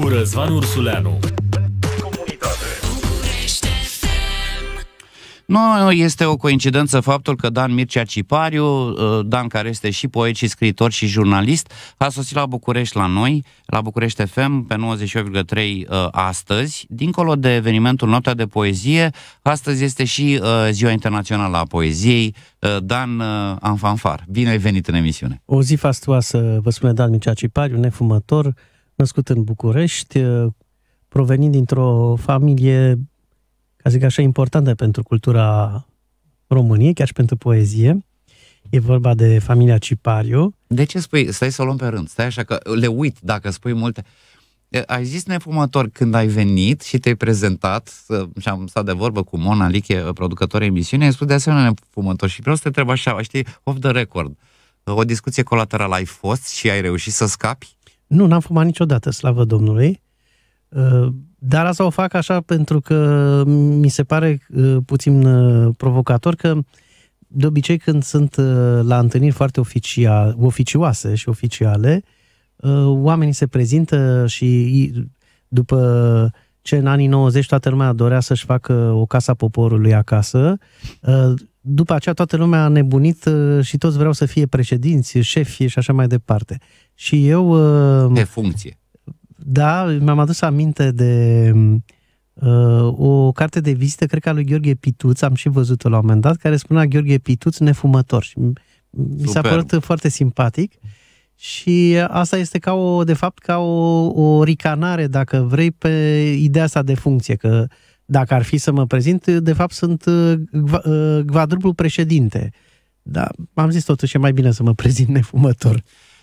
cu Răzvan Ursuleanu. Nu este o coincidență faptul că Dan Mircea Cipariu, uh, Dan care este și poet și scriitor și jurnalist, a sosit la București la noi, la București FM pe 98,3 uh, astăzi. Dincolo de evenimentul Noaptea de Poezie, astăzi este și uh, Ziua Internațională a Poeziei. Dan Anfanfar, bine ai venit în emisiune. O zi fastoasă, vă spune Dan Mircea Cipariu, nefumător, născut în București, eh, provenind dintr-o familie, ca zic așa, importantă pentru cultura României, chiar și pentru poezie. E vorba de familia Cipariu. De ce spui, stai să o luăm pe rând, stai așa că le uit dacă spui multe. Eh, ai zis nefumător când ai venit și te-ai prezentat și am stat de vorbă cu Mona Liche, producătoare emisiune. ai spus de asemenea nefumător și vreau să te întreb așa, știi, off the record, o discuție colaterală ai fost și ai reușit să scapi? Nu, n-am fumat niciodată, slavă Domnului. Uh, dar asta o fac așa pentru că mi se pare uh, puțin uh, provocator că de obicei când sunt la întâlniri foarte oficia, oficioase și oficiale, oamenii se prezintă și după ce în anii 90 toată lumea dorea să-și facă o casa poporului acasă, după aceea toată lumea a nebunit și toți vreau să fie președinți, șefi și așa mai departe. Și eu... Pe uh, funcție. Da, mi-am adus aminte de uh, o carte de vizită, cred că a lui Gheorghe Pituț, am și văzut-o la un moment dat, care spunea Gheorghe Pituț nefumător. Și mi s-a părut foarte simpatic. Și asta este ca o, de fapt, ca o, o ricanare, dacă vrei, pe ideea asta de funcție, că dacă ar fi să mă prezint, de fapt sunt uh, uh, quadruplu președinte. Dar am zis totuși e mai bine să mă prezint nefumător.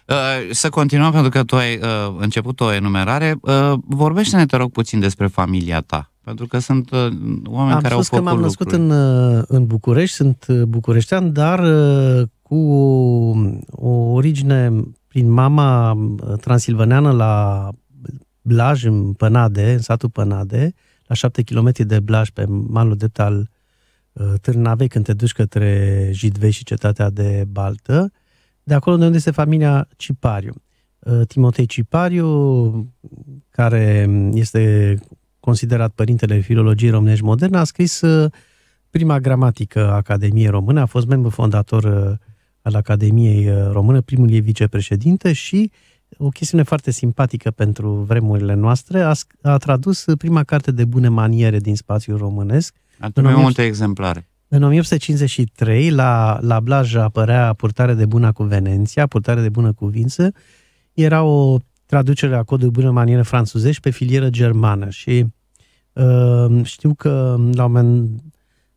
Uh, să continuăm, pentru că tu ai uh, început o enumerare. Uh, vorbește-ne, te rog, puțin despre familia ta. Pentru că sunt oameni am care au făcut că m-am născut în, în București, sunt bucureștean, dar cu o, o origine prin mama transilvaneană la Blaj, în Pănade, în satul Pănade, la șapte kilometri de Blaj, pe malul de al Târnavei, când te duci către Jidvei și cetatea de Baltă de acolo de unde este familia Cipariu. Uh, Timotei Cipariu, care este considerat părintele filologiei românești moderne, a scris uh, prima gramatică a Academiei Române, a fost membru fondator uh, al Academiei Române, primul ei vicepreședinte și o chestiune foarte simpatică pentru vremurile noastre, a, a tradus prima carte de bune maniere din spațiul românesc. Atunci 19... multe exemplare. În 1853, la, la Blaj apărea Purtare de bună cuvenenția, Purtare de bună cuvință. Era o traducere a codului bună manieră franțuzești pe filieră germană și uh, știu că la un moment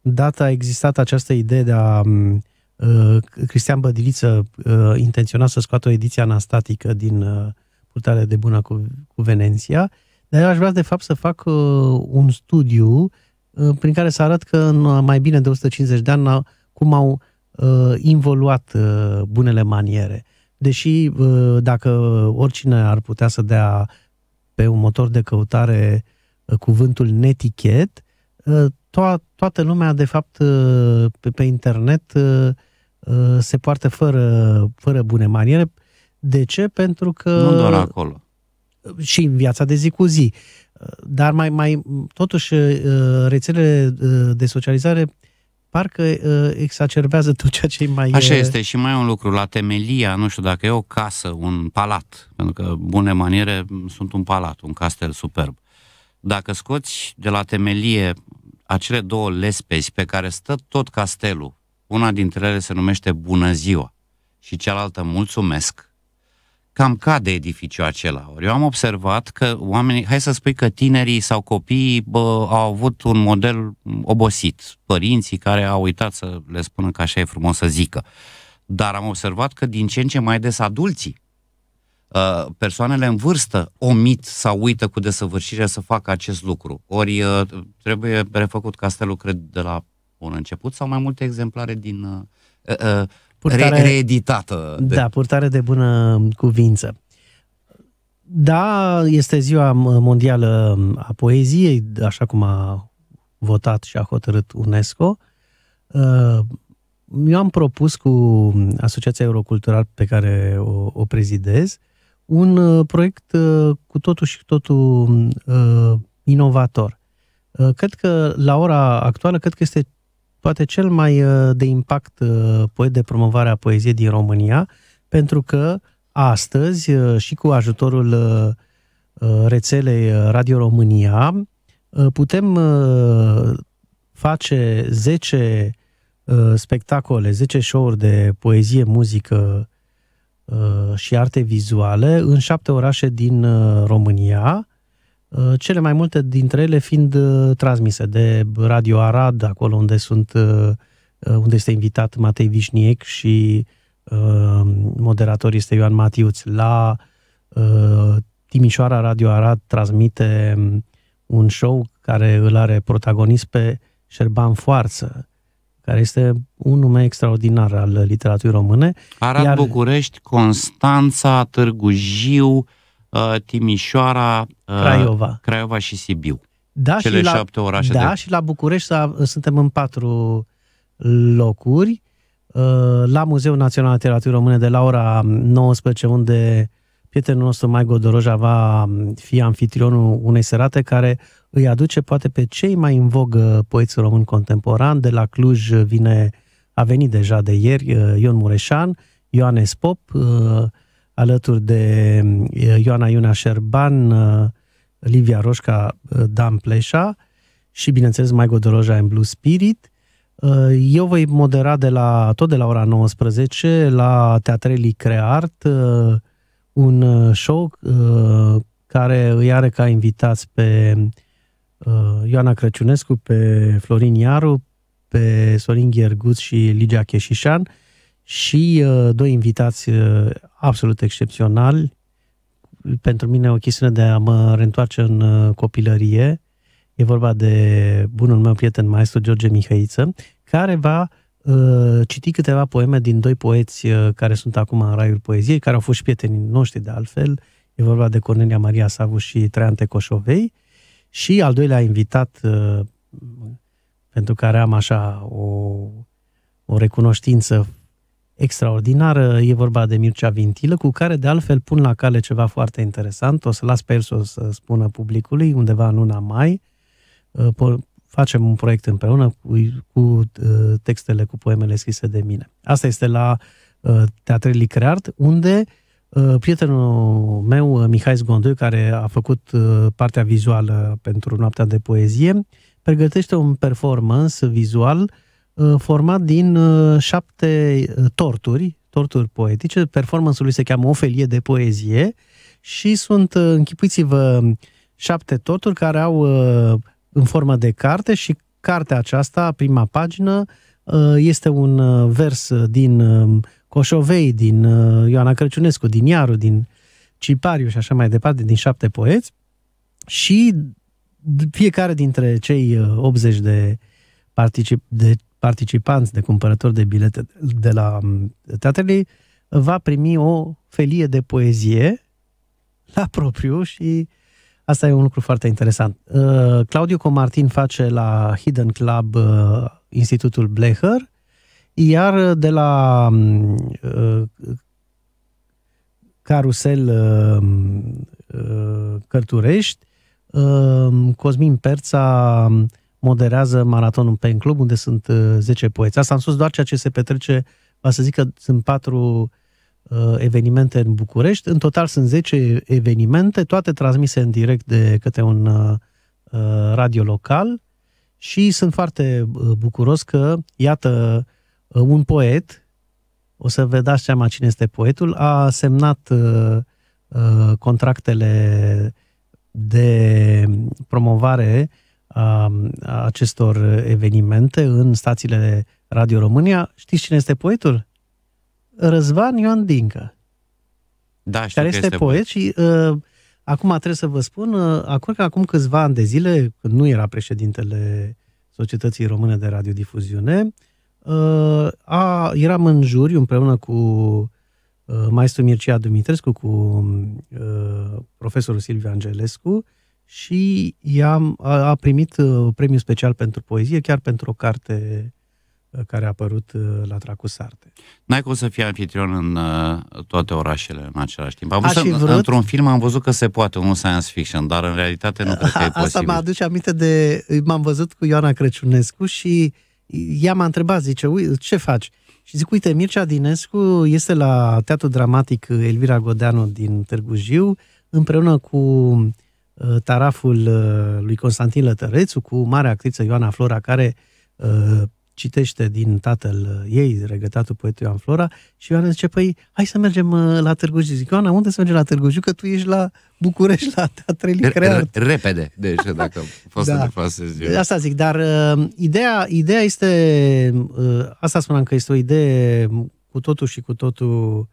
dat a existat această idee de a uh, Cristian Bădiliță uh, intenționa să scoată o ediție anastatică din uh, Purtare de bună cuvenenția, dar eu aș vrea de fapt să fac uh, un studiu uh, Uh, prin care să arăt că în uh, mai bine de 150 de ani cum au uh, involuat bunele maniere. Deși dacă oricine ar putea să dea pe un motor de căutare cuvântul netichet, to- toată lumea, de fapt, pe, pe internet se poartă fără, fără bune maniere. De ce? Pentru că... Nu doar acolo. Și în viața de zi cu zi. Dar mai, mai totuși uh, rețelele uh, de socializare parcă uh, exacerbează tot ceea ce mai... Așa este și mai un lucru, la temelia, nu știu dacă e o casă, un palat, pentru că bune maniere sunt un palat, un castel superb. Dacă scoți de la temelie acele două lespezi pe care stă tot castelul, una dintre ele se numește Bună ziua și cealaltă Mulțumesc, cam cade edificiul acela. Ori eu am observat că oamenii, hai să spui că tinerii sau copiii bă, au avut un model obosit, părinții care au uitat să le spună că așa e frumos să zică. Dar am observat că din ce în ce mai des adulții, ă, persoanele în vârstă omit sau uită cu desăvârșire să facă acest lucru. Ori ă, trebuie refăcut castelul, cred, de la un început sau mai multe exemplare din ă, purtare, Re- reeditată. De... Da, purtare de bună cuvință. Da, este ziua mondială a poeziei, așa cum a votat și a hotărât UNESCO. Uh, eu am propus cu Asociația Eurocultural pe care o, o prezidez un uh, proiect uh, cu totul și totul inovator. Cred că la ora actuală, cred că este poate cel mai uh, de impact uh, poet de promovare a poeziei din România, pentru că astăzi uh, și cu ajutorul rețelei Radio România putem face 10 spectacole, 10 show-uri de poezie, muzică și arte vizuale în șapte orașe din România, Uh, cele mai multe dintre ele fiind uh, transmise de Radio Arad, acolo unde sunt uh, unde este invitat Matei Vișniec și moderator este Ioan Matiuț. La Timișoara Radio Arad transmite um, un show care îl are protagonist pe Șerban Foarță, care este un nume extraordinar al literaturii române. Arad, iar... București, Constanța, Târgu Jiu, Uh, Timișoara, uh, Craiova, Craiova și Sibiu. Da, Cele și la, șapte orașe. Da, de... și la București suntem în patru locuri. Uh, la Muzeul Național de Literatură Române de la ora 19, unde prietenul nostru Mai Godoroja va fi anfitrionul unei serate care îi aduce poate pe cei mai în vogă poeți români contemporani. De la Cluj vine, a venit deja de ieri Ion Mureșan, Ioanes Pop, alături de eh, Ioana Iuna Șerban, eh, Livia Roșca, eh, Dan Pleșa și, bineînțeles, mai Godoroja în Blue Spirit. Eu voi modera de la, tot de la ora 19 la Teatrelii Creart, un show care îi are ca invitați pe Ioana Crăciunescu, pe Florin Iaru, pe Sorin Gherguț și Ligia Cheșișan, și uh, doi invitați uh, absolut excepționali. Pentru mine o chestiune de a mă reîntoarce în uh, copilărie. E vorba de bunul meu prieten, maestru George Mihăiță, care va uh, citi câteva poeme din doi poeți uh, care sunt acum în Raiul Poeziei, care au fost și prietenii noștri de altfel. E vorba de Cornelia Maria Savu și Traian Tecoșovei. Și al doilea invitat, uh, pentru care am așa o, o recunoștință extraordinară. E vorba de Mircea Vintilă, cu care de altfel pun la cale ceva foarte interesant. O să las pe el să o să spună publicului undeva în luna mai. Uh, facem un proiect împreună cu, cu uh, textele, cu poemele scrise de mine. Asta este la uh, Teatrul Creart, unde prietenul meu, Mihai Zgondoi, care a făcut partea vizuală pentru Noaptea de Poezie, pregătește un performance vizual uh, Uh, format din uh, șapte uh, torturi, torturi poetice. Performanțul lui se cheamă O felie de poezie și sunt, închipuiți-vă, șapte torturi care au în formă de carte și cartea aceasta, prima pagină, este un vers din um, Coșovei, din Ioana Crăciunescu, din Iaru, din Cipariu și așa mai departe, din șapte poeți și fiecare dintre cei 80 de, particip, de participanți, de cumpărători de bilete de la teatrele, va primi o felie de poezie la propriu și asta e un lucru foarte interesant. Uh, Claudiu Comartin face la Hidden Club uh, Institutul Blecher, iar de la uh, Carusel Cărturești, Cosmin Perța moderează maratonul Pen Club, unde sunt 10 uh, poeți. Asta am spus doar ceea ce se petrece, va să zic că sunt patru uh, evenimente în București. În total sunt 10 evenimente, toate transmise în direct de către un uh, radio local și sunt foarte bucuros că, iată, un poet, o să vă dați seama cine este poetul, a semnat contractele de promovare uh, acestor evenimente în stațiile Radio România. Știți cine este poetul? Răzvan Ioan Dincă. Da, știu care este, este poet și uh, acum trebuie să vă spun, uh, ă, acum că acum câțiva ani de zile, când nu era președintele Societății Române de Radiodifuziune, uh, a, eram în juriu împreună cu uh, maestru Mircea Dumitrescu, cu uh, profesorul Silviu Angelescu, uh, și i-am, a, a primit uh, premiul special pentru poezie, chiar pentru o carte uh, care a apărut uh, la Tracusarte. N-ai cum să fie anfitrion în uh, toate orașele în același timp. Am văzut, vrut... într-un film am văzut că se poate, unul science fiction, dar în realitate nu cred că e posibil. Asta mă aduce aminte de... M-am văzut cu Ioana Crăciunescu și ea m-a întrebat, zice, ui, ce faci? Și zic, uite, Mircea Dinescu este la teatru Dramatic Elvira Godeanu din Târgu Jiu, împreună cu Uh, taraful uh, lui Constantin Lătărețu cu marea actriță Ioana Flora, care uh, citește din tatăl ei, regătatul poetul Ioan Flora, și Ioana zice, păi, hai să mergem la Târgu Jiu. Zic, Ioana, unde să mergem la Târgu Jiu? Că tu ești la București, la Teatrele Creart. Repede, deci, dacă poți da. să te fasezi Asta zic, dar uh, ideea, ideea este, uh, asta spuneam că este o idee cu totul și cu totul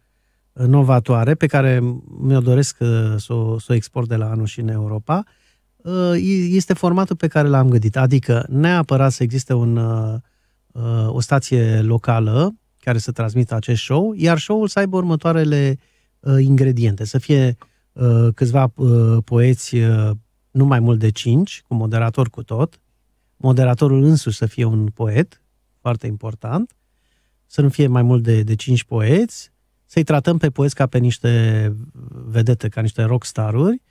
novatoare pe care mi-o doresc uh, să o, să o export de la anul și în Europa, uh, este formatul pe care l-am gândit. Adică neapărat să existe un, uh, o stație locală care să transmită acest show, iar show-ul să aibă următoarele ingrediente. Să fie câțiva poeți, nu mai mult de cinci, cu moderator cu tot, moderatorul însuși să fie un poet, foarte important, să nu fie mai mult de, de cinci poeți, să-i tratăm pe poezi ca pe niște vedete, ca niște rockstaruri,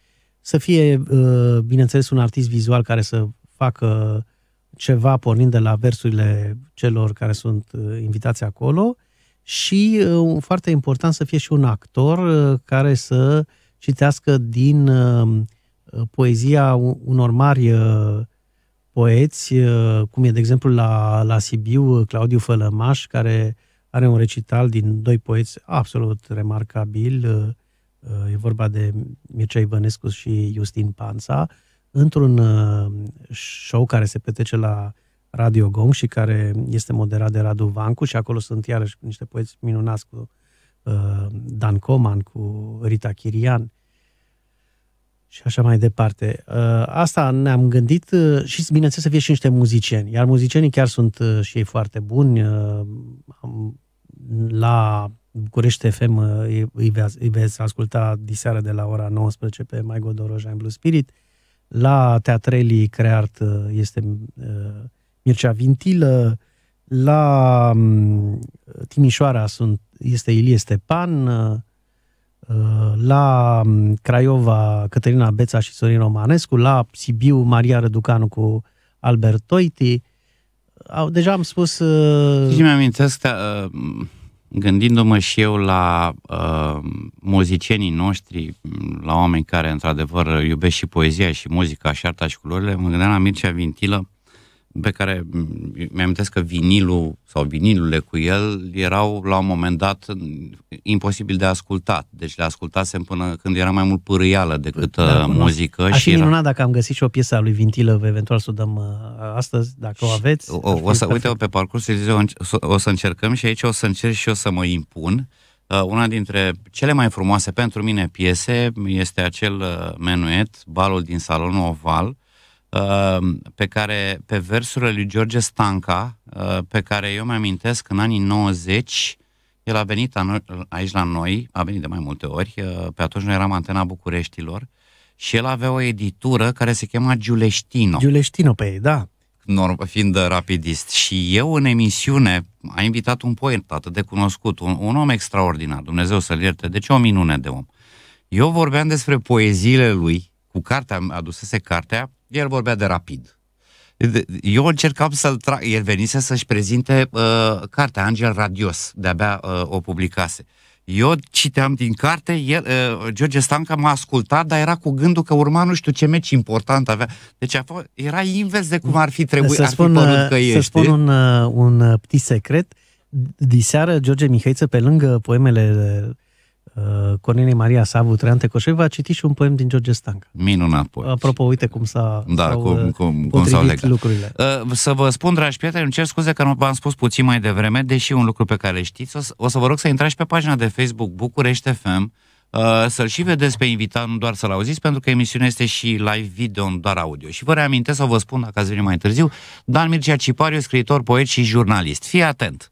să fie, uh, bineînțeles, un artist vizual care să facă ceva pornind de la versurile celor care sunt uh, invitați acolo și, uh, foarte important, să fie și un actor care să citească din poezia unor mari poeți, cum e, de exemplu, la, la Sibiu, Claudiu Fălămaș, care uh, are un recital din doi poeți absolut remarcabil. Uh, uh, e vorba de Mircea Ivănescu și Justin Panța, într-un uh, show care se petrece la Radio Gong și care este moderat de Radu Vancu și acolo sunt iarăși niște poeți minunați cu Dan Coman, cu Rita Chirian, și așa mai departe. Asta ne-am gândit și, bineînțeles, să fie și niște muzicieni, iar muzicienii chiar sunt și ei foarte buni la București FM uh, îi, veți, îi veți asculta diseară de la ora 19 pe Mai Godoroja în Blue Spirit. La Teatrelii Creart uh, este uh, Mircea Vintilă, la mm, Timișoara sunt, este Ilie Stepan, la mm, Craiova Cătălina Beța și Sorin Romanescu, la Sibiu Maria Răducanu cu Albert Toiti, au, deja am spus... Uh... Și mi-amintesc, uh, gândindu-mă și eu la uh, muzicienii noștri, la oameni care într-adevăr iubesc și poezia și muzica și arta și culorile, mă gândeam la Mircea Vintilă, pe care mi-am că vinilul sau vinilurile cu el erau la un moment dat imposibil de ascultat. Deci le ascultasem până când era mai mult pârâială decât da, uh, da. muzică. Aș și fi minunat era... dacă am găsit și o piesă a lui Vintilă, eventual să o dăm uh, astăzi, dacă o aveți. O, o, să, uite, pe parcurs, o, să încercăm și aici o să încerc și o să mă impun. Uh, una dintre cele mai frumoase pentru mine piese este acel menuet, balul din salonul oval, Um, pe care, pe versurile lui George Stanca, uh, pe care eu mi-amintesc în anii 90, el a venit aici la noi, a venit de mai multe ori, uh, pe atunci noi eram antena Bucureștilor, și el avea o editură care se chema Giuleștino. Giuleștino, pe ei, da. fiind rapidist. Și eu în emisiune a invitat un poet atât de cunoscut, un, un om extraordinar, Dumnezeu să-l ierte, deci o minune de om. Eu vorbeam despre poeziile lui, cu cartea, adusese cartea, el vorbea de rapid. Eu încercam să-l trag, el venise să-și prezinte uh, cartea Angel Radios, de-abia uh, o publicase. Eu citeam din carte, el, uh, George Stanca m-a ascultat, dar era cu gândul că urma nu știu ce meci important avea. Deci a fost, era invers de cum ar fi trebuit, să spun, ar fi uh, că Să ești. spun un, uh, un uh, petit secret, diseară George Mihaiță, pe lângă poemele Uh, Cornelie Maria Savu, Traian Tecoșoi, a citit și un poem din George Stanca. Minunat poem. Apropo, uite cum s-a da, s-au cum, uh, cum, cum s-au legat. lucrurile. Uh, să vă spun, dragi prieteni, îmi cer scuze că nu v-am spus puțin mai devreme, deși un lucru pe care știți, o să, o să vă rog să intrați pe pagina de Facebook București FM, să-l și vedeți pe invitat, nu doar să-l auziți, pentru că emisiunea este și live video, nu doar audio. Și vă reamintesc să vă spun, dacă ați venit mai târziu, Dan Mircea Cipariu, scriitor, poet și jurnalist. Fii atent!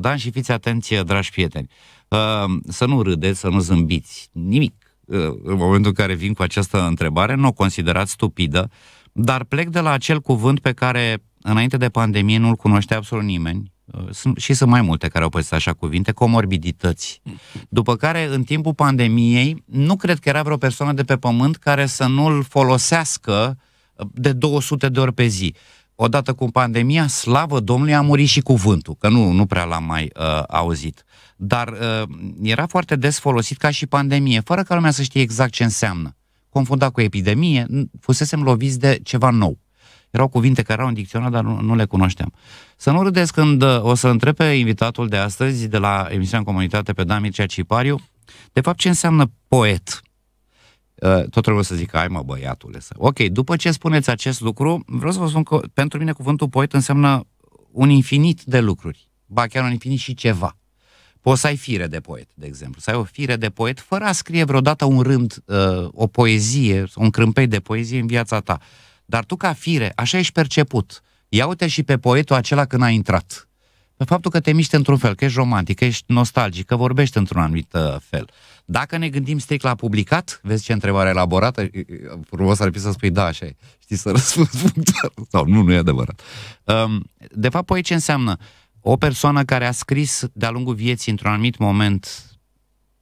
Dan și fiți atenți, dragi prieteni. Ehm, să nu râdeți, să nu zâmbiți, nimic. Ehm, în momentul în care vin cu această întrebare, nu o considerați stupidă, dar plec de la acel cuvânt pe care înainte de pandemie nu-l cunoștea absolut nimeni, ehm, sunt, și sunt mai multe care au pățit așa cuvinte, comorbidități. După care, în timpul pandemiei, nu cred că era vreo persoană de pe pământ care să nu-l folosească de 200 de ori pe zi. Odată cu pandemia, slavă Domnului, a murit și cuvântul, că nu, nu prea l-am mai uh, auzit. Uh, dar uh, era foarte des folosit ca și pandemie, fără ca lumea să știe exact ce înseamnă. Confundat cu epidemie, fusesem loviți de ceva nou. Erau cuvinte care erau în dicționar, dar nu, nu le cunoșteam. Să nu râdeți când uh, o să întrebe invitatul de astăzi de la emisiunea în comunitate pe Damir Cipariu, de fapt ce înseamnă poet. Uh, tot trebuie să zic, ai mă băiatule. Să... Ok, după ce spuneți acest lucru, vreau să vă spun că pentru mine cuvântul poet înseamnă un infinit de lucruri. Ba chiar un infinit și ceva. Poți să ai fire de poet, de exemplu, să ai o fire de poet fără a scrie vreodată un rând, uh, o poezie, un crâmpei de poezie în viața ta. Dar tu ca fire, așa ești perceput. Ia uite și pe poetul acela când a intrat. Pe faptul că te miști într-un fel, că ești romantic, că ești nostalgic, că vorbești într-un anumit uh, fel. Dacă ne gândim strict la publicat, vezi ce întrebare elaborată, frumos ar fi să spui da, așa e. Știi să răspunzi punctual. Sau nu, nu e adevărat. Um, de fapt, poet ce înseamnă? o persoană care a scris de-a lungul vieții într-un anumit moment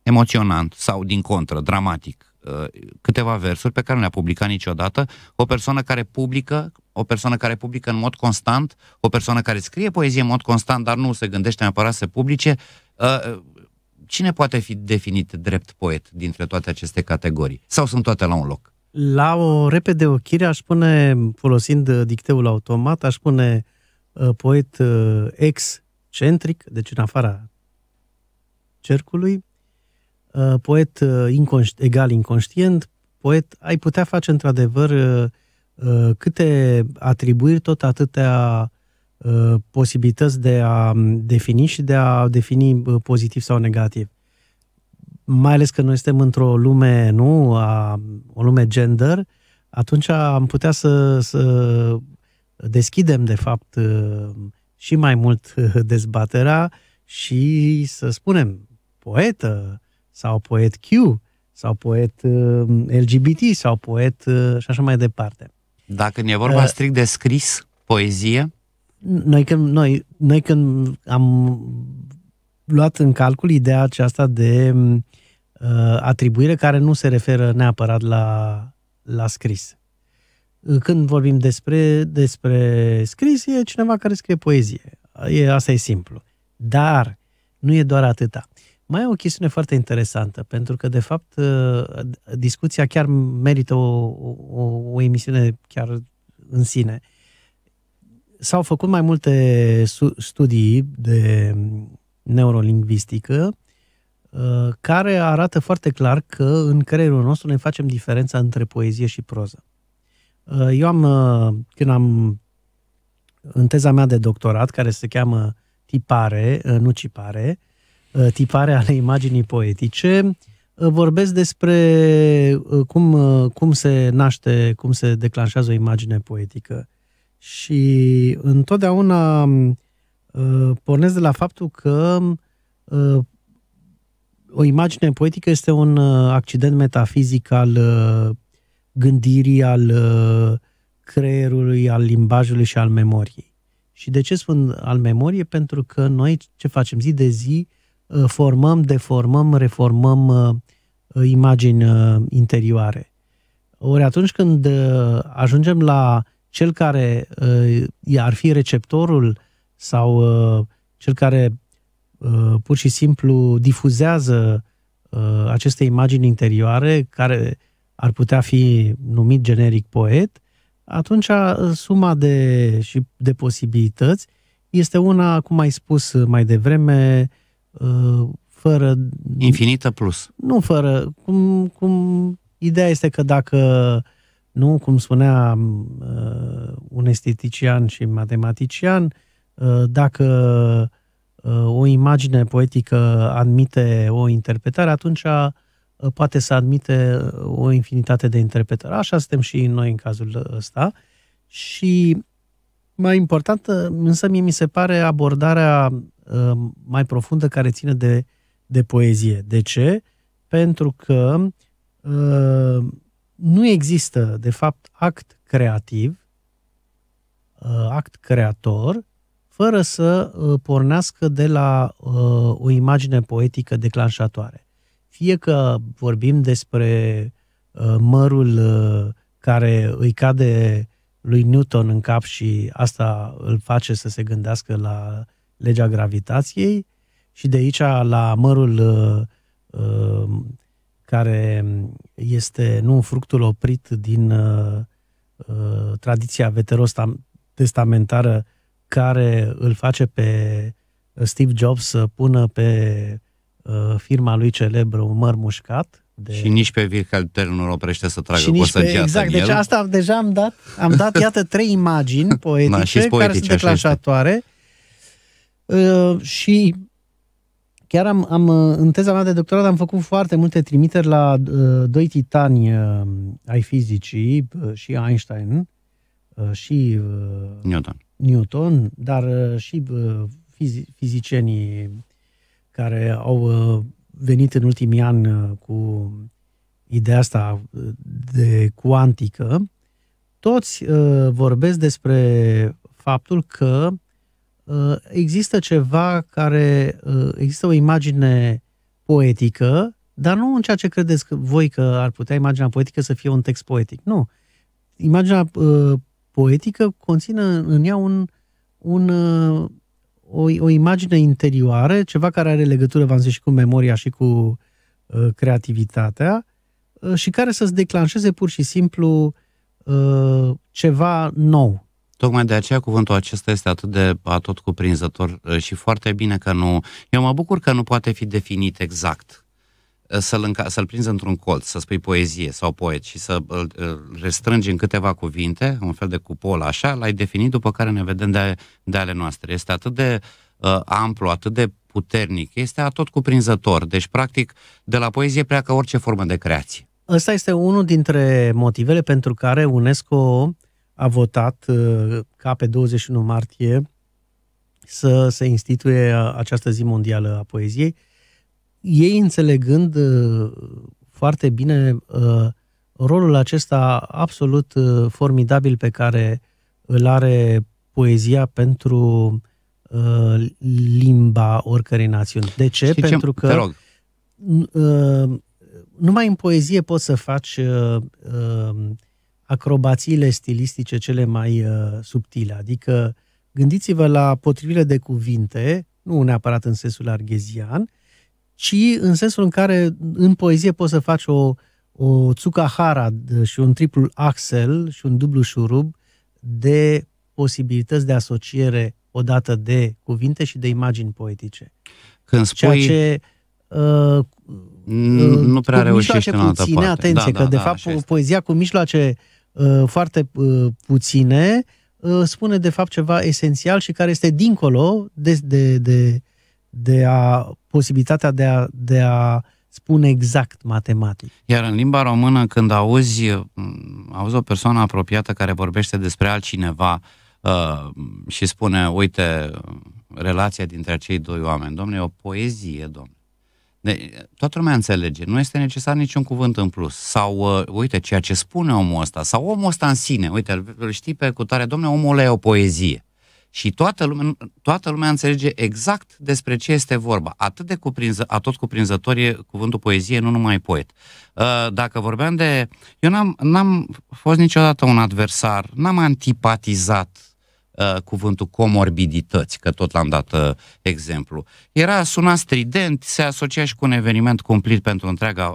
emoționant sau, din contră, dramatic, uh, câteva versuri pe care nu le-a publicat niciodată, o persoană care publică, o persoană care publică în mod constant, o persoană care scrie poezie în mod constant, dar nu se gândește neapărat să publice, uh, cine poate fi definit drept poet dintre toate aceste categorii? Sau sunt toate la un loc? La o repede ochire aș spune, folosind dicteul automat, aș spune Uh, poet uh, excentric, deci în afara cercului, uh, poet egal inconștient, poet, ai putea face într-adevăr câte atribuiri, tot atâtea posibilități de a defini și de a defini pozitiv sau negativ. Mai ales că noi suntem într-o lume, nu, a, o lume gender, atunci am putea să, să deschidem, de fapt, uh, și mai mult uh, dezbaterea și să spunem poetă sau poet Q sau poet uh, LGBT sau poet și așa mai departe. Dacă ne vorba uh, strict de scris, poezie? Noi când, noi, noi când am luat în calcul ideea aceasta de uh, atribuire care nu se referă neapărat la, la scris. Când vorbim despre, despre scris, e cineva care scrie poezie. E, asta e simplu. Dar nu e doar atâta. Mai e o chestiune foarte interesantă, pentru că, de fapt, ă, discuția chiar merită o, o, o emisiune chiar în sine. S-au făcut mai multe studii de neurolingvistică ă, care arată foarte clar că în creierul nostru ne facem diferența între poezie și proză. Uh, eu am, uh, când am, în teza mea de doctorat, care se cheamă tipare, uh, nu cipare, tipare ale imaginii poetice, vorbesc despre cum, cum se naște, cum se declanșează o imagine poetică. Și întotdeauna pornesc de la faptul că o imagine poetică este un accident metafizic al gândirii, al uh, creierului, al limbajului și al memoriei. Și de ce spun al memoriei? Pentru că noi ce facem zi de zi, uh, formăm, deformăm, reformăm uh, imagini interioare. Ori atunci când ajungem la cel care ar fi receptorul sau cel care pur și simplu difuzează aceste imagini interioare, care ar putea fi numit generic poet, atunci uh, suma de, și de posibilități este una, cum ai spus uh, mai devreme, uh, fără... Infinită plus. Nu fără. Cum, cum, ideea este că dacă, nu, cum spunea un estetician și matematician, dacă o imagine poetică admite o interpretare, atunci Uh, poate să admite uh, o infinitate de interpretări. Așa suntem și noi în cazul uh, ăsta. Și mai important, însă mie mi se pare abordarea mai profundă care ține de, de poezie. De ce? Pentru că nu există, de fapt, act creativ, act creator, fără să pornească de la o imagine poetică declanșatoare. Fie că vorbim despre uh, mărul uh, care îi cade lui Newton în cap și asta îl face să se gândească la legea gravitației și de aici la mărul uh, care este nu un fructul oprit din tradiția veterostestamentară care îl face pe Steve Jobs să pună pe Uh, firma lui celebră un măr mușcat, de... Și nici pe Vircal nu-l oprește să tragă cu pe, Exact, deci el. asta deja am dat, am dat, iată, trei imagini poetice, și poetice care sunt declanșatoare. Uh, și chiar am, am, uh, în teza mea de doctorat am făcut foarte multe trimiteri la uh, doi titani uh, ai fizicii, uh, și Einstein, uh, și uh, Newton. Newton, dar uh, și uh, fizi- fizicienii care au uh, venit în ultimii ani uh, cu ideea asta uh, de cuantică, toți vorbesc despre faptul că există ceva care, există o imagine poetică, dar nu în ceea ce credeți voi că ar putea imaginea poetică să fie un text poetic. Nu. Imaginea poetică conține în ea un, un o, o imagine interioară, ceva care are legătură, v-am zis, și cu memoria și cu uh, creativitatea uh, și care să-ți declanșeze pur și simplu uh, ceva nou. Tocmai de aceea cuvântul acesta este atât de atot cuprinzător uh, și foarte bine că nu... Eu mă bucur că nu poate fi definit exact să-l, înca- să-l prinzi într-un colț, să spui poezie sau poet și să l restrângi în câteva cuvinte, un fel de cupol așa, l-ai definit, după care ne vedem de, de ale noastre. Este atât de uh, amplu, atât de puternic, este atot cuprinzător. Deci, practic, de la poezie pleacă orice formă de creație. Ăsta este unul dintre motivele pentru care UNESCO a votat uh, ca pe 21 martie să se instituie uh, această zi mondială a poeziei ei înțelegând uh, foarte bine uh, rolul acesta absolut uh, formidabil pe care îl are poezia pentru limba oricărei națiuni. De ce? Știi pentru ce? că numai în poezie poți să faci acrobațiile stilistice cele mai subtile. Adică gândiți-vă la potrivire de cuvinte, nu neapărat în sensul arghezian, ci în sensul în care în poezie poți să faci o, o țucahara și un triplu axel și un dublu șurub de posibilități de asociere odată de cuvinte și de imagini poetice. Când spui... Ceea ce uh, nu prea reușește în altă parte. atenție, da, că da, de da, fapt poezia cu mijloace uh, foarte uh, puține uh, spune de fapt ceva esențial și care este dincolo de, de, de, de a posibilitatea de a, de a spune exact matematic. Iar în limba română, când auzi, mm, auzi o persoană apropiată care vorbește despre altcineva uh, și spune, uite, relația dintre acei doi oameni, domnule, e o poezie, domnule. De, toată lumea înțelege, nu este necesar niciun cuvânt în plus. Sau, uh, uite, ceea ce spune omul ăsta, sau omul ăsta în sine, uite, îl știi pe cutare, domnule, omul ăla e o poezie. Și toată lumea, toată lumea înțelege exact despre ce este vorba. Atât de cuprinză, atot cuprinzător e cuvântul poezie, nu numai poet. Uh, dacă vorbeam de... Eu n-am, n-am fost niciodată un adversar, n-am antipatizat uh, cuvântul comorbidități, că tot l-am dat uh, exemplu. Era suna strident, se asocia și cu un eveniment cumplit pentru întreaga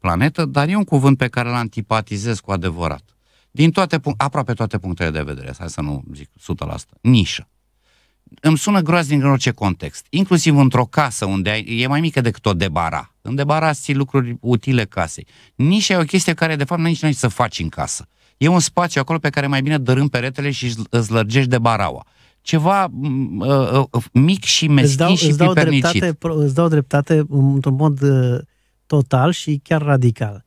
planetă, dar e un cuvânt pe care l antipatizez cu adevărat din toate, aproape toate punctele de vedere, hai să nu zic 100%, nișă. Îmi sună groaznic în orice context, inclusiv într-o casă unde e mai mică decât o debara. În debara ții lucruri utile casei. Nișa e o chestie care de fapt nici nu ai să faci în casă. E un spațiu acolo pe care mai bine dărâm peretele și îți lărgești de baraua. Ceva uh, uh, mic și meschin dau, și îți dau pipernicit. Dreptate, îți dau dreptate uh, într-un mod uh, total și chiar radical.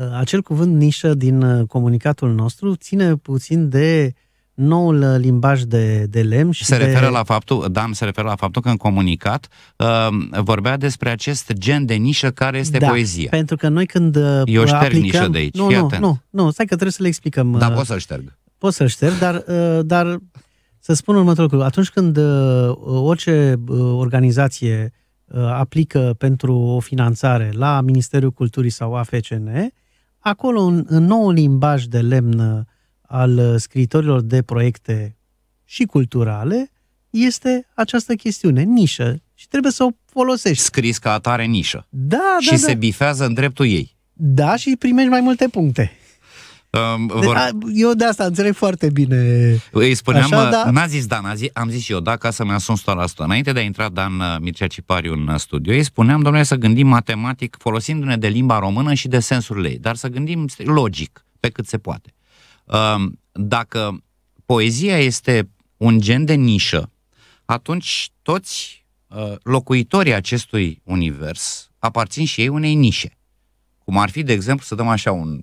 Uh, acel cuvânt nișă din uh, comunicatul nostru ține puțin de noul uh, limbaj de, de lemn și se de... referă la faptul, Dan se referă la faptul că în comunicat uh, vorbea despre acest gen de nișă care este da, poezia. pentru că noi când Eu șterg aplicăm... nișă de aici, nu, nu, atent. nu, nu, stai că trebuie să le explicăm. Da, pot să l șterg. Pot să l șterg, dar, uh, dar să spun următorul lucru. Atunci când uh, orice uh, organizație uh, aplică pentru o finanțare la Ministerul Culturii sau AFCN, acolo în, în nou limbaj de lemn al uh, scritorilor de proiecte și culturale, este această chestiune, nișă, și trebuie să o folosești. Scris ca atare nișă. Da, da și da, se da. bifează în dreptul ei. Da, și primești mai multe puncte. Um, vor... A, eu de asta înțeleg foarte bine. Îi spuneam, Așa, da? n-a zis Dan, a zi, am zis eu, da, ca să-mi asum 100%. Înainte de a intra Dan uh, Mircea Cipariu în uh, studio, îi spuneam, domnule, să gândim matematic folosindu-ne de limba română și de sensurile ei, dar să gândim logic, pe cât se poate. Um, dacă poezia este un gen de nișă, atunci toți uh, locuitorii acestui univers aparțin și ei unei nișe. Cum ar fi, de exemplu, să dăm așa un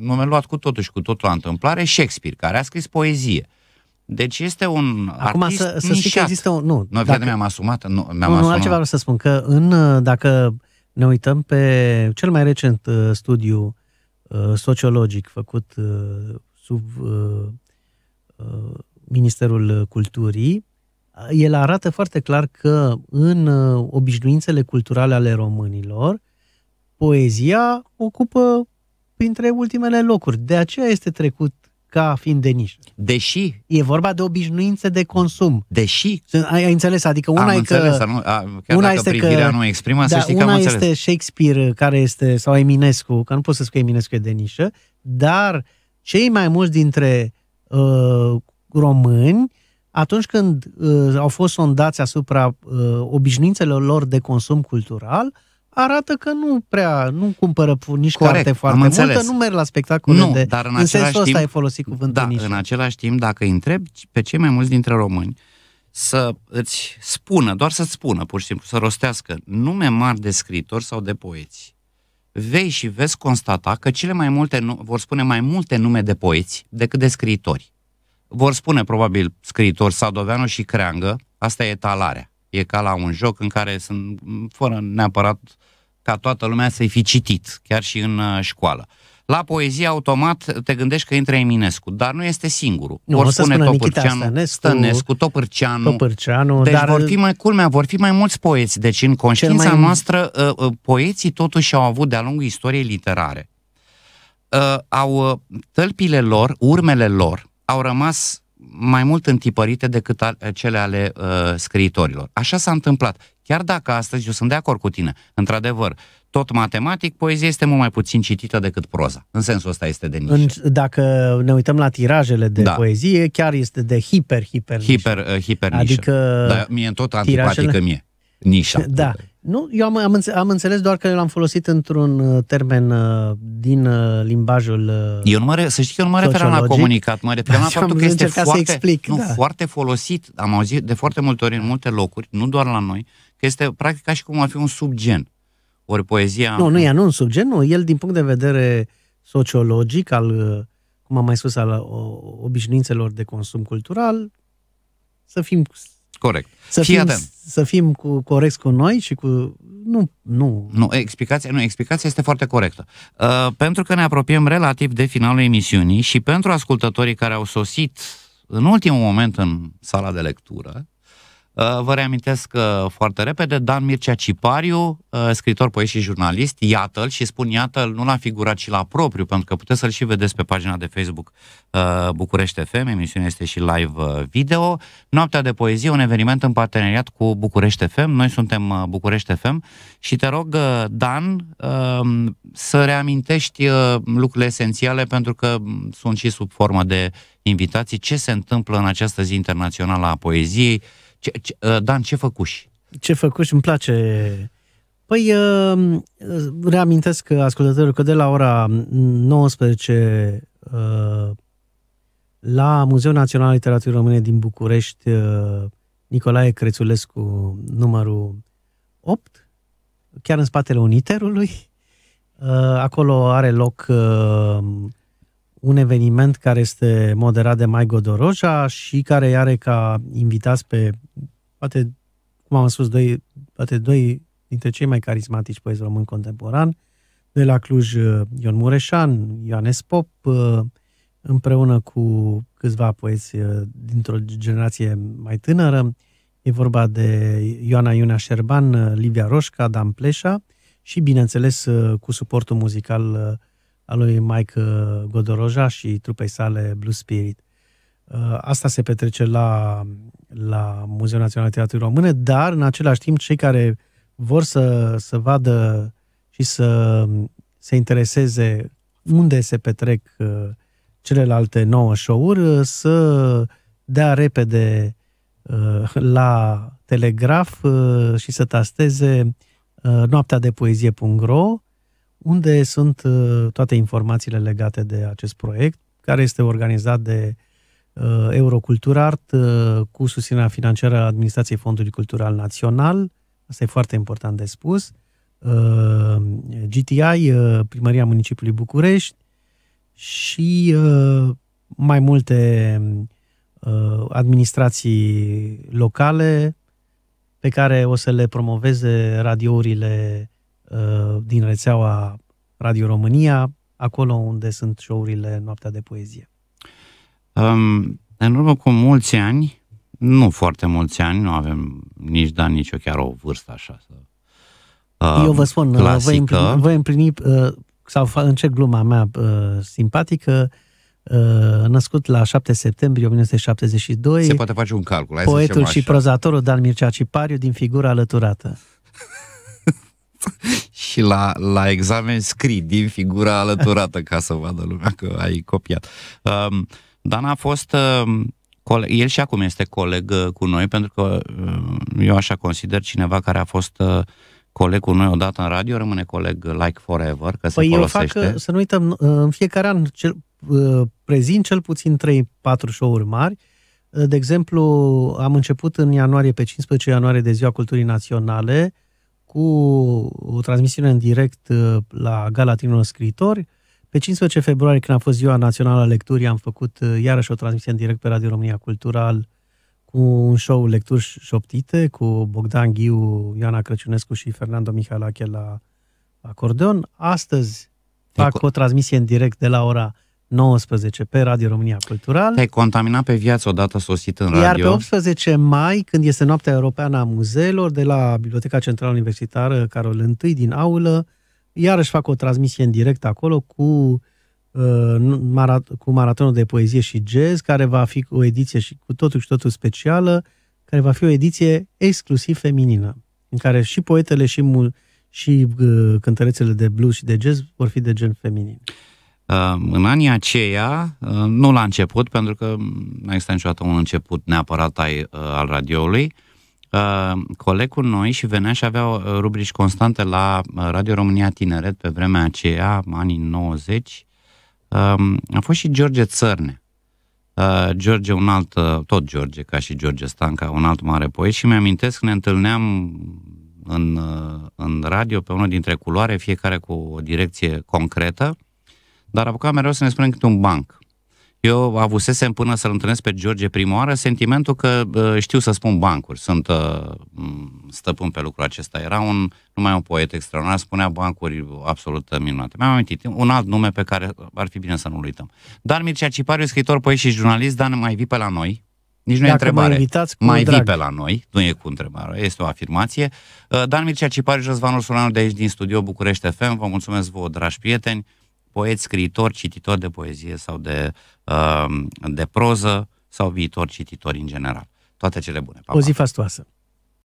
nume luat cu totul și cu totul la întâmplare, Shakespeare, care a scris poezie. Deci este un Acum artist să, să știi că există un... Nu, nu dacă, mi-am asumat. Nu, mi-am nu, asumat. nu altceva vreau să spun, că în, uh, dacă ne uităm pe cel mai recent uh, studiu uh, sociologic făcut uh, sub uh, uh, Ministerul Culturii, uh, el arată foarte clar că în uh, obișnuințele culturale ale românilor, poezia ocupă printre ultimele locuri. De aceea este trecut ca fiind de nișă. Deși... E vorba de obișnuințe de consum. Deși... Ai, ai înțeles, adică una am e înțeles, că... Am, a, chiar una dacă este privirea că, nu exprimă, da, să știi că am înțeles. este Shakespeare, uh, care este, sau Eminescu, că nu pot să spun că Eminescu e de nișă, dar cei mai mulți dintre uh, români, atunci când uh, au fost sondați asupra uh, obișnuințelor lor de consum cultural, uh, arată că nu prea, nu cumpără nici Corect, carte foarte am înțeles. multă, nu merg la spectacole nu, de... Dar în, în sensul timp, ăsta ai folosit cuvântul da, nișă. în același timp, dacă întreb pe cei mai mulți dintre români să îți spună, doar să-ți spună, pur și simplu, să rostească nume mari de scritori sau de poeți, vei și vezi constata că cele mai multe, nu, vor spune mai multe nume de poeți decât de scritori. Vor spune probabil scritori Sadoveanu și Creangă, asta e talarea. E ca la un joc în care sunt, fără neapărat ca toată lumea să-i fi citit, chiar și în uh, școală. La poezie automat te gândești că intră Eminescu, dar nu este singurul. Nu, vor spune Topârceanu, Stănescu, Stănescu, Topârceanu. Topârceanu deci dar... vor fi mai culmea, vor fi mai mulți poeți. Deci în conștiința mai... noastră uh, uh, poeții totuși au avut de-a lungul istoriei literare. Au tălpile lor, urmele lor, au rămas mai mult întipărite decât cele ale uh, scriitorilor. Așa s-a întâmplat. Chiar dacă astăzi, eu sunt de acord cu tine, într-adevăr, tot matematic, poezia este mult mai puțin citită decât proza. În sensul ăsta este de nișă. În, dacă ne uităm la tirajele de da. poezie, chiar este de hiper, hiper Hiper, nișă. Uh, hiper nișă. Adică... Da, mie tot tirajele... mie. Nișa. Da. Nu, eu am, am, înțeles, am înțeles doar că l-am folosit într-un uh, termen uh, din uh, limbajul uh, Eu nu mă, re- să știi că nu mă referam la comunicat, mă referam da, la faptul că este foarte, explic, nu, da. foarte folosit, am auzit de foarte multe ori în multe locuri, nu doar la noi, că este practic ca și cum ar fi un subgen. Ori poezia... Nu, nu e nu un subgen, nu. El, din punct de vedere sociologic, al, uh, cum am mai spus, al o, uh, obișnuințelor de consum cultural, să fim Corect. Să Fii fim, atent. Să fim cu, corect cu noi și cu... Nu, nu. Nu, explicația, nu, explicația este foarte corectă. Uh, pentru că ne apropiem relativ de finalul emisiunii și pentru ascultătorii care au sosit în ultimul moment în sala de lectură, Uh, vă reamintesc uh, foarte repede, Dan Mircea Cipariu, uh, scritor, poet și jurnalist, iată-l și spun iată-l nu la figurat, ci la propriu, pentru că puteți să-l și vedeți pe pagina de Facebook București FM, emisiunea este și live video. Noaptea de poezie, un eveniment în parteneriat cu București FM, noi suntem București FM și te rog, Dan, um, să reamintești lucrurile esențiale, pentru că mm, sunt și sub formă de invitații, ce se întâmplă în această zi internațională a poeziei, ce, ce, uh, Dan, ce făcuși? Ce făcuși? Îmi place... Păi, uh, reamintesc că ascultătorul că de la ora 19 uh, la Muzeul Național Literaturii Române din București, Nicolae Crețulescu, numărul 8, chiar în spatele Uniterului. Acolo are loc un eveniment care este moderat de Mai Godoroja și care are ca invitați pe, poate, cum am spus, doi, poate doi dintre cei mai carismatici poezi român contemporan, de la Cluj uh, Ion Mureșan, Ioanes Pop, uh, împreună cu câțiva poeți uh, dintr-o generație mai tânără. E vorba de Ioana Iuna Șerban, Livia Roșca, Dan Pleșa și, bineînțeles, cu suportul muzical a lui Mike uh, Godoroja și trupei sale Blue Spirit. Uh, asta se petrece la, la Muzeul Național Teatrului Române, dar în același timp cei care vor să, să vadă și să se intereseze unde se petrec uh, celelalte nouă show-uri, să dea repede la Telegraf și să tasteze noaptea de poezie.ro unde sunt uh, toate informațiile legate de acest proiect, care este organizat de uh, Eurocultura Art uh, cu susținerea financiară a Administrației Fondului Cultural Național, asta e foarte important de spus, GTI, Primăria Municipiului București și mai multe administrații locale pe care o să le promoveze radiourile Uh, din rețeaua Radio România, acolo unde sunt show-urile Noaptea de Poezie? Um, în urmă cu mulți ani, nu foarte mulți ani, nu avem nici Dan, nici eu chiar o vârstă așa. Să, um, eu vă spun, uh, clasică. vă împlini, vă împlini uh, sau încep gluma mea uh, simpatică, uh, născut la 7 septembrie 1972. Se poate face un calcul. Hai poetul și prozatorul Dan Mircea Cipariu din figura alăturată. și la, la examen scrii din figura alăturată ca să vadă lumea că ai copiat. Um, Dan a fost, um, el și acum este coleg uh, cu noi, pentru că uh, eu așa consider cineva care a fost uh, coleg cu noi odată în radio, rămâne coleg like forever, că păi se folosește. eu fac, uh, să nu uităm, uh, în fiecare an cel, uh, prezint cel puțin 3-4 show-uri mari, de exemplu, am început în ianuarie, pe 15 ianuarie de Ziua Culturii Naționale, cu o transmisiune în direct uh, la Gala Tinerilor Scritori. Pe 15 februarie, când a fost Ziua Națională a Lecturii, am făcut uh, iarăși o transmisie în direct pe Radio România Cultural cu un show Lecturi șoptite cu Bogdan Ghiu, Ioana Crăciunescu și Fernando Mihalache la acordeon. Astăzi fac o transmisie în direct de la ora 19 pe Radio România Cultural. Te-ai contaminat pe viață odată sosit în radio. Iar pe 18 mai, când este Noaptea Europeană a Muzeelor, de la Biblioteca Centrală Universitară Carol I din aulă, iarăși fac o transmisie în direct acolo cu, uh, marat, cu maratonul de poezie și jazz, care va fi o ediție și cu totul și totul specială, care va fi o ediție exclusiv feminină, în care și poetele și, și uh, cântărețele de blues și de jazz vor fi de gen feminin. Ehm, în anii aceia, ehm, nu la început, pentru că nu există niciodată un început neapărat eh, al radioului, ehm, Colegul noi și venea și avea eh, rubrici constante la eh, Radio România Tineret pe vremea aceea, anii 90, a fost și George Țărne. George, un alt, tot George, ca și George Stanca, un alt mare poet și mi-amintesc că ne întâlneam în, în radio pe unul dintre culoare, fiecare cu o direcție concretă dar apucam mereu să ne spunem câte un banc. Eu avusesem până să-l întâlnesc pe George oară sentimentul că știu să spun bancuri, sunt uh, stăpân pe lucrul acesta. Era un, numai un poet extraordinar, spunea bancuri absolut uh, minunate. Mi-am amintit un alt nume pe care ar fi bine să nu-l uităm. Dar Mircea Cipariu, scriitor, poet și jurnalist, dar mai vii pe la noi, nici nu Dacă e întrebare. Mă invitați, cu mai vii pe la noi, nu e cu întrebare, este o afirmație. Uh, Dan Mircea Cipariu și Răzvan de aici din studio București FM, vă mulțumesc vouă, dragi prieteni poet, scriitor, cititor de poezie sau de, uh, de proză sau viitor cititori în general. Toate cele bune. Pa, pa. O zi fastoasă!